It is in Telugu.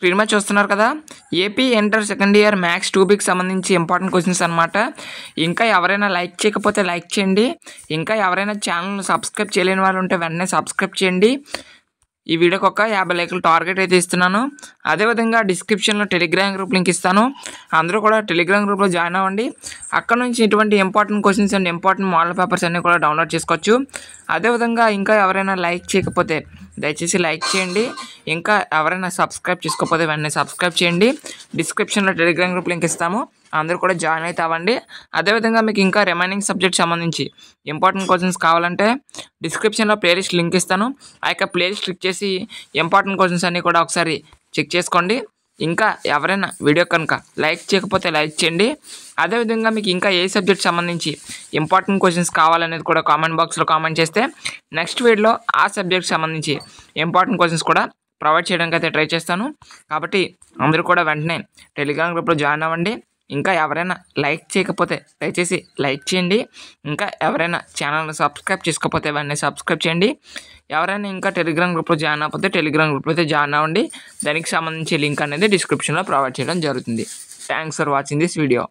స్క్రీన్ మీద చూస్తున్నారు కదా AP inter second year maths టూబీకి సంబంధించి ఇంపార్టెంట్ క్వశ్చన్స్ అనమాట ఇంకా ఎవరైనా లైక్ చేయకపోతే లైక్ చేయండి ఇంకా ఎవరైనా ఛానల్ సబ్స్క్రైబ్ చేయలేని వాళ్ళు ఉంటే వెంటనే సబ్స్క్రైబ్ చేయండి ఈ వీడియోకి ఒక యాభై లైకులు టార్గెట్ అయితే ఇస్తున్నాను అదేవిధంగా డిస్క్రిప్షన్లో టెలిగ్రామ్ గ్రూప్ లింక్ ఇస్తాను అందరూ కూడా టెలిగ్రామ్ గ్రూప్లో జాయిన్ అవ్వండి అక్కడ నుంచి ఇటువంటి important questions and important model papers అన్నీ కూడా డౌన్లోడ్ చేసుకోవచ్చు అదేవిధంగా ఇంకా ఎవరైనా లైక్ చేయకపోతే దయచేసి లైక్ చేయండి ఇంకా ఎవరైనా సబ్స్క్రైబ్ చేసుకోకపోతే వెంటనే సబ్స్క్రైబ్ చేయండి డిస్క్రిప్షన్లో టెలిగ్రామ్ గ్రూప్ లింక్ ఇస్తాము అందరూ కూడా జాయిన్ అయితే అవ్వండి అదేవిధంగా మీకు ఇంకా రిమైనింగ్ సబ్జెక్ట్ సంబంధించి ఇంపార్టెంట్ క్వశ్చన్స్ కావాలంటే డిస్క్రిప్షన్లో ప్లేలిస్ట్ లింక్ ఇస్తాను ఆ యొక్క ప్లేలిస్ట్ క్లిక్ చేసి ఇంపార్టెంట్ క్వశ్చన్స్ అన్నీ కూడా ఒకసారి చెక్ చేసుకోండి ఇంకా ఎవరైనా వీడియో కనుక లైక్ చేయకపోతే లైక్ చేయండి అదేవిధంగా మీకు ఇంకా ఏ సబ్జెక్ట్ సంబంధించి ఇంపార్టెంట్ క్వశ్చన్స్ కావాలనేది కూడా కామెంట్ బాక్స్లో కామెంట్ చేస్తే నెక్స్ట్ వీడియోలో ఆ సబ్జెక్ట్ సంబంధించి ఇంపార్టెంట్ క్వశ్చన్స్ కూడా ప్రొవైడ్ చేయడానికి అయితే ట్రై చేస్తాను కాబట్టి అందరూ కూడా వెంటనే టెలిగ్రామ్ గ్రూప్లో జాయిన్ అవ్వండి ఇంకా ఎవరైనా లైక్ చేయకపోతే దయచేసి లైక్ చేయండి ఇంకా ఎవరైనా ఛానల్ని సబ్స్క్రైబ్ చేసుకోకపోతే వెంటనే సబ్స్క్రైబ్ చేయండి ఎవరైనా ఇంకా టెలిగ్రామ్ గ్రూప్లో జాయిన్ అవ్వకపోతే టెలిగ్రామ్ గ్రూప్లో అయితే జాయిన్ అవ్వండి దానికి సంబంధించి లింక్ అనేది డిస్క్రిప్షన్లో ప్రొవైడ్ చేయడం జరుగుతుంది thanks for watching this video